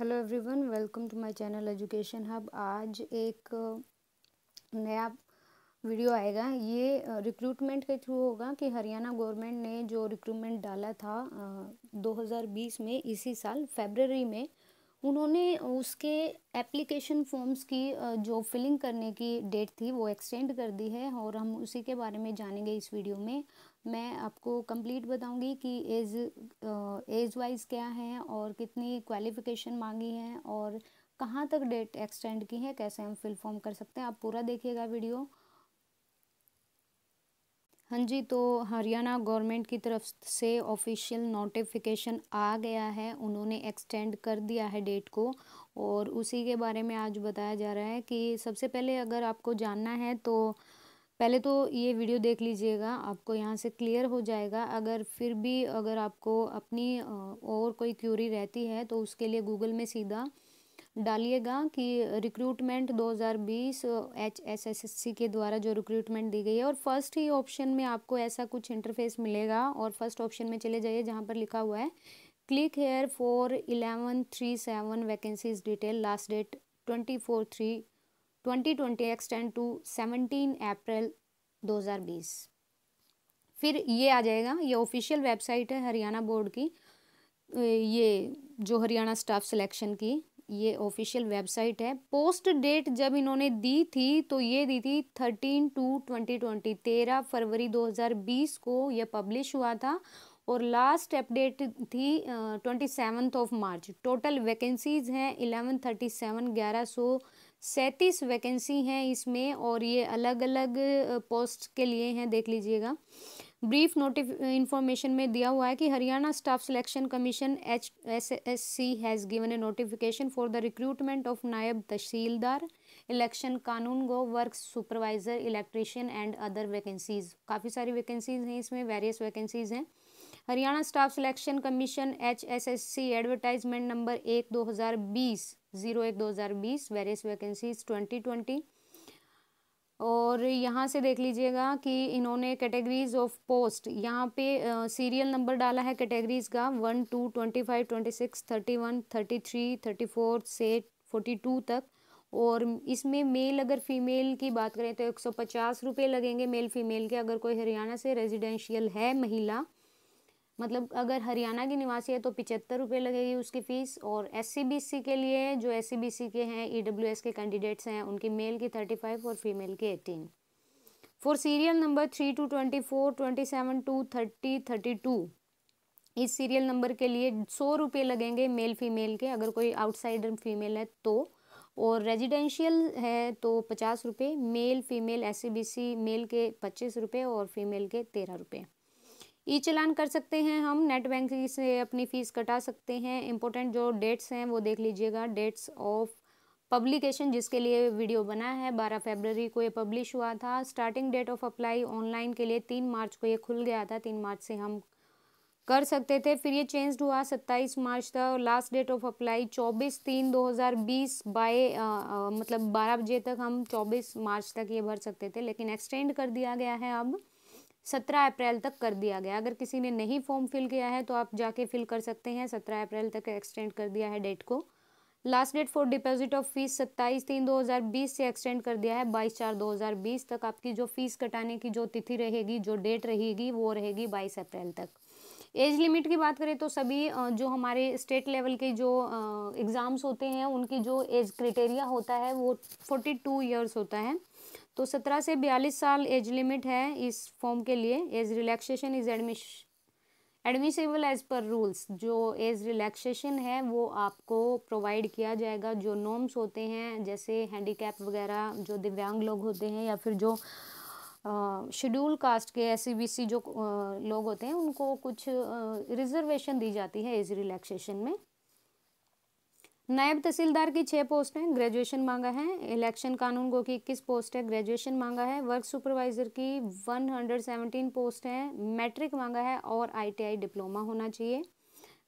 Hello everyone welcome to my channel education hub आज एक नया वीडियो आएगा ये रिक्रूटमेंट के थ्रू होगा कि हरियाणा गवर्नमेंट ने जो रिक्रूटमेंट डाला था 2020 में इसी साल फेबररी में उन्होंने उसके एप्लीकेशन फॉर्म्स की जो फिलिंग करने की डेट थी वो एक्सटेंड कर दी है और हम उसी के बारे में जानेंगे इस वीडियो में मैं आपको कंप्लीट बताऊंगी कि एज एज वाइज क्या है और कितनी क्वालिफिकेशन मांगी है और कहाँ तक डेट एक्सटेंड की है कैसे हम फिल फॉर्म कर सकते हैं आप पूरा देखिएगा वीडियो हाँ जी तो हरियाणा गवर्नमेंट की तरफ से ऑफिशियल नोटिफिकेशन आ गया है उन्होंने एक्सटेंड कर दिया है डेट को और उसी के बारे में आज बताया जा रहा है कि सबसे पहले अगर आपको जानना है तो पहले तो ये वीडियो देख लीजिएगा आपको यहाँ से क्लियर हो जाएगा अगर फिर भी अगर आपको अपनी और कोई क्यूरी रहती है तो उसके लिए गूगल में सीधा डालिएगा कि रिक्रूटमेंट 2020 हज़ार के द्वारा जो रिक्रूटमेंट दी गई है और फर्स्ट ही ऑप्शन में आपको ऐसा कुछ इंटरफेस मिलेगा और फर्स्ट ऑप्शन में चले जाइए जहाँ पर लिखा हुआ है click here for eleven three seven vacancies detail last date twenty four three twenty twenty extend to seventeen अप्रैल दो हज़ार बीस फिर ये आ जाएगा ये ऑफिशियल वेबसाइट है हरियाणा बोर्ड की ये जो हरियाणा स्टाफ सिलेक्शन की ये ऑफिशियल वेबसाइट है पोस्ट डेट जब इन्होंने दी थी तो ये दी थी थर्टीन टू ट्वेंटी ट्वेंटी तेरह फरवरी दो हज़ार बीस को यह पब्लिश हुआ था और लास्ट अपडेट थी twenty seventh of March total vacancies हैं इलेवन थर्टी सेवन ग्यारह सौ सैंतीस वैकेंसी हैं इसमें और ये अलग अलग पोस्ट के लिए हैं देख लीजिएगा ब्रीफ नोटिफ इंफॉर्मेशन में दिया हुआ है कि Haryana staff selection commission H S S C has given a notification for the recruitment of नायब तहसीलदार इलेक्शन कानून गो work supervisor electrician and other vacancies काफ़ी सारी वैकेंसीज़ हैं इसमें वेरियस वैकेंसीज़ हैं Haryana staff selection commission H S S C advertisement number एक दो हज़ार बीस ज़ीरो एक दो हज़ार बीस वेरियस वैकेंसीज ट्वेंटी ट्वेंटी और यहाँ से देख लीजिएगा कि इन्होंने कैटेगरीज ऑफ पोस्ट यहाँ पे सीरियल uh, नंबर डाला है कैटेगरीज का one two twenty five twenty six thirty one thirty three thirty four से फोर्टी टू तक और इसमें मेल अगर फीमेल की बात करें तो एक सौ पचास रुपये लगेंगे मेल फीमेल के अगर कोई हरियाणा से रेजिडेंशियल है महिला मतलब अगर हरियाणा की निवासी है तो पिचहत्तर रुपये लगेगी उसकी फ़ीस और एस सी के लिए जो एस सी के हैं ई e के कैंडिडेट्स हैं उनकी मेल की थर्टी फाइव और फीमेल की eighteen for serial number three two twenty four twenty seven two thirty thirty two इस सीरियल नंबर के लिए सौ रुपये लगेंगे मेल फीमेल के अगर कोई आउटसाइडर फीमेल है तो और रेजिडेंशियल है तो पचास रुपये मेल फीमेल एस मेल के पच्चीस रुपये और फीमेल के तेरह रुपये ई चलान कर सकते हैं हम नेट बैंकिंग से अपनी फ़ीस कटा सकते हैं इंपॉर्टेंट जो डेट्स हैं वो देख लीजिएगा डेट्स ऑफ पब्लिकेशन जिसके लिए वीडियो बना है बारह फरवरी को ये पब्लिश हुआ था starting date of apply online के लिए तीन मार्च को ये खुल गया था तीन मार्च से हम कर सकते थे फिर ये चेंज हुआ सत्ताईस मार्च तक और लास्ट डेट ऑफ अप्लाई चौबीस तीन दो हज़ार बीस बाय मतलब बारह बजे तक हम चौबीस मार्च तक ये भर सकते थे लेकिन एक्सटेंड कर दिया गया है अब सत्रह अप्रैल तक कर दिया गया अगर किसी ने नहीं फॉर्म फिल किया है तो आप जाके फिल कर सकते हैं सत्रह अप्रैल तक एक्सटेंड कर दिया है डेट को last date for deposit of fees सत्ताईस तीन दो हज़ार बीस से एक्सटेंड कर दिया है बाईस चार दो हज़ार बीस तक आपकी जो फीस कटाने की जो तिथि रहेगी जो डेट रहेगी वो रहेगी बाईस अप्रैल तक एज लिमिट की बात करें तो सभी जो हमारे स्टेट लेवल के जो एग्ज़ाम्स होते हैं उनकी जो एज क्रिटेरिया होता है वो फोर्टी टू ईयर्स होता है तो सत्रह से बयालीस साल एज लिमिट है इस फॉर्म के लिए age relaxation is admiss admissible as per rules जो एज रिलैक्सेशन है वो आपको प्रोवाइड किया जाएगा जो नॉर्म्स होते हैं जैसे हैंडीकैप वगैरह जो दिव्यांग लोग होते हैं या फिर जो शेड्यूल कास्ट के एस सी जो लोग होते हैं उनको कुछ रिजर्वेशन दी जाती है एज रिलैक्सेशन में नायब तहसीलदार की छः पोस्ट हैं ग्रेजुएशन मांगा है इलेक्शन कानून को की इक्कीस पोस्ट है ग्रेजुएशन मांगा है वर्क सुपरवाइजर की वन हंड्रेड सेवनटीन पोस्ट हैं मैट्रिक मांगा है और आईटीआई डिप्लोमा होना चाहिए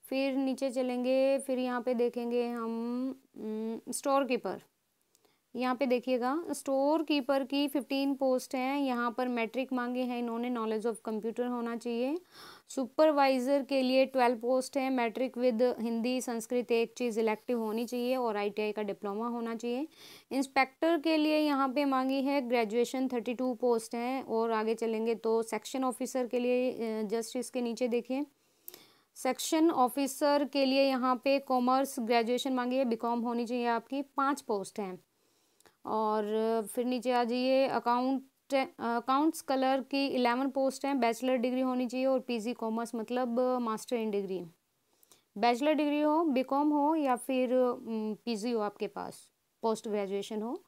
फिर नीचे चलेंगे फिर यहाँ पे देखेंगे हम स्टोर कीपर यहाँ पे देखिएगा स्टोर कीपर की फिफ्टीन पोस्ट हैं यहाँ पर मैट्रिक मांगे हैं इन्होंने नॉलेज ऑफ कंप्यूटर होना चाहिए सुपरवाइज़र के लिए ट्वेल्व पोस्ट है मैट्रिक विद हिंदी संस्कृत एक चीज़ इलेक्टिव होनी चाहिए और आईटीआई का डिप्लोमा होना चाहिए इंस्पेक्टर के लिए यहाँ पे मांगी है ग्रेजुएशन थर्टी टू पोस्ट हैं और आगे चलेंगे तो सेक्शन ऑफिसर के लिए जस्ट इसके नीचे देखिए सेक्शन ऑफिसर के लिए यहाँ पे कॉमर्स ग्रेजुएशन मांगी है बी होनी चाहिए आपकी पाँच पोस्ट हैं और फिर नीचे आ जाइए अकाउंट पोस्ट है अकाउंट्स कलर की इलेवन पोस्ट हैं बैचलर डिग्री होनी चाहिए और पीजी कॉमर्स मतलब master in degree bachelor degree हो बीकॉम हो या फिर पीजी हो आपके पास पोस्ट ग्रेजुएशन हो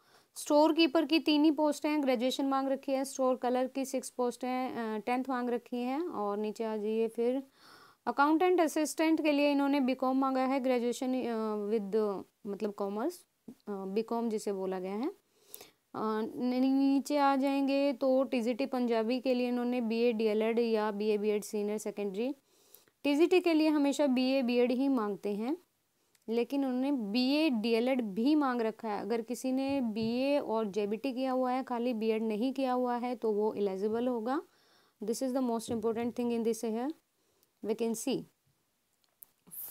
स्टोर कीपर की तीन ही पोस्ट हैं ग्रेजुएशन मांग रखी है स्टोर कलर की सिक्स पोस्ट हैं टेंथ मांग रखी हैं और नीचे आ जाइए फिर अकाउंटेंट असिस्टेंट के लिए इन्होंने बीकॉम मांगा है ग्रेजुएशन विद मतलब कॉमर्स बीकॉम जिसे बोला गया है नीचे आ जाएंगे तो टीजीटी पंजाबी के लिए इन्होंने बीए डीएलएड या BA BEd senior secondary TGT के लिए हमेशा बीए बीएड ही मांगते हैं लेकिन उन्होंने बीए डीएलएड भी मांग रखा है अगर किसी ने बीए और जेबीटी किया हुआ है खाली बीएड नहीं किया हुआ है तो वो एलिजिबल होगा this is the most important thing in this here vacancy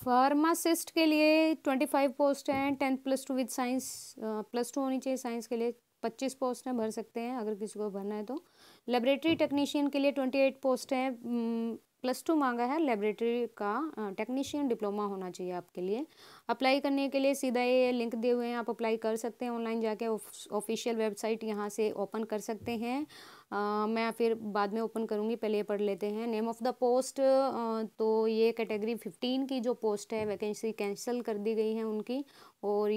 pharmacist के लिए ट्वेंटी फाइव पोस्ट हैं tenth plus two with science plus two होनी चाहिए साइंस के लिए पच्चीस पोस्ट हैं भर सकते हैं अगर किसी को भरना है तो लेबरेटरी टेक्नीशियन हम्म। के लिए ट्वेंटी एट पोस्ट हैं प्लस हम्म, टू मांगा है लेबरेटरी का टेक्नीशियन डिप्लोमा होना चाहिए आपके लिए अप्लाई करने के लिए सीधा ये लिंक दिए हुए हैं आप अप्लाई कर सकते हैं ऑनलाइन जाके ऑफिशियल वेबसाइट यहाँ से ओपन कर सकते हैं आ, मैं फिर बाद में ओपन करूँगी पहले ये पढ़ लेते हैं नेम ऑफ़ द पोस्ट तो ये कैटेगरी फिफ्टीन की जो पोस्ट है वैकेंसी कैंसिल कर दी गई है उनकी और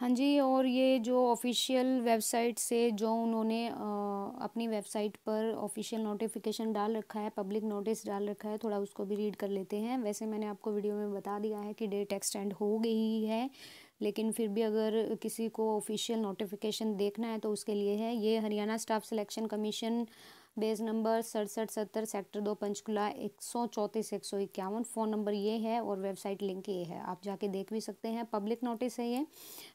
हाँ जी और ये जो ऑफिशियल वेबसाइट से जो उन्होंने आ, अपनी वेबसाइट पर ऑफिशियल नोटिफिकेशन डाल रखा है पब्लिक नोटिस डाल रखा है थोड़ा उसको भी रीड कर लेते हैं वैसे मैंने आपको वीडियो में बता दिया है कि डेट एक्सटेंड हो गई है लेकिन फिर भी अगर किसी को ऑफिशियल नोटिफिकेशन देखना है तो उसके लिए है ये Haryana staff selection commission bays number सड़सठ सत्तर सेक्टर दो पंचकुला एक सौ चौंतीस एक सौ इक्यावन फ़ोन नंबर ये है और वेबसाइट लिंक ये है आप जाके देख भी सकते हैं पब्लिक नोटिस है ये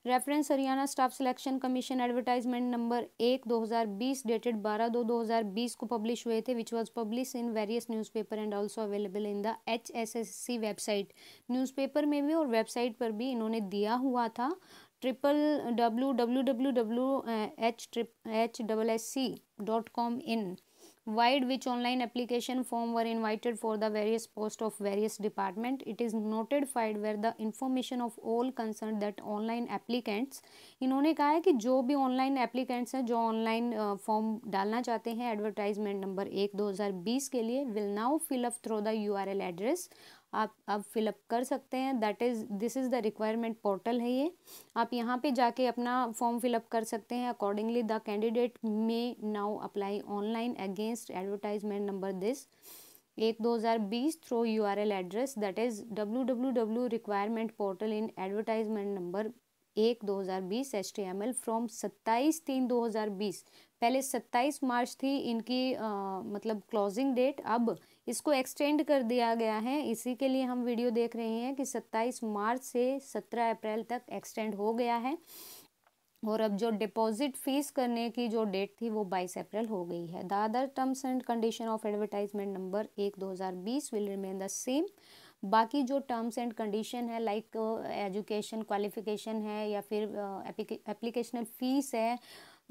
reference Haryana staff selection commission advertisement number एक दो हज़ार बीस डेटेड बारह दो दो हज़ार बीस को पब्लिश हुए थे which was publish in various newspaper and also available in the H S S C website newspaper में भी और वेबसाइट पर भी इन्होंने दिया हुआ था triple W W W W H trip H double S C dot com in wide which online application form were invited for the various post of various department it is notified where the information of all concern that online applicants इन्होंने कहा है कि जो भी online applicants हैं जो online form uh, डालना चाहते हैं एडवर्टाइजमेंट नंबर एक दो हज़ार बीस के लिए will now fill up through the U R L address आप आप फिलअप कर सकते हैं that is this is the requirement portal है ये आप यहाँ पे जाके अपना फॉर्म फिलअप कर सकते हैं accordingly the candidate may now apply online against advertisement number this एक दो हज़ार बीस through U R L address that is W W W requirement portal in advertisement number एक दो हज़ार बीस H T M L from सत्ताईस तीन दो हज़ार बीस पहले सत्ताईस मार्च थी इनकी आ, मतलब क्लोजिंग डेट अब इसको एक्सटेंड कर दिया गया है इसी के लिए हम वीडियो देख रहे हैं कि 27 मार्च से 17 अप्रैल तक एक्सटेंड हो गया है और अब जो डिपॉजिट फीस करने की जो डेट थी वो 22 अप्रैल हो गई है the other terms and condition of advertisement number एक 2020 विल रिमेन द सेम बाकी जो टर्म्स एंड कंडीशन है लाइक एजुकेशन क्वालिफिकेशन है या फिर एप्लीकेशनल uh, फीस है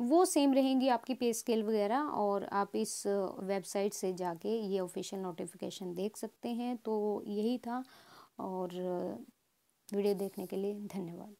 वो सेम रहेंगी आपकी पे स्केल वगैरह और आप इस वेबसाइट से जाके ये ऑफिशियल नोटिफिकेशन देख सकते हैं तो यही था और वीडियो देखने के लिए धन्यवाद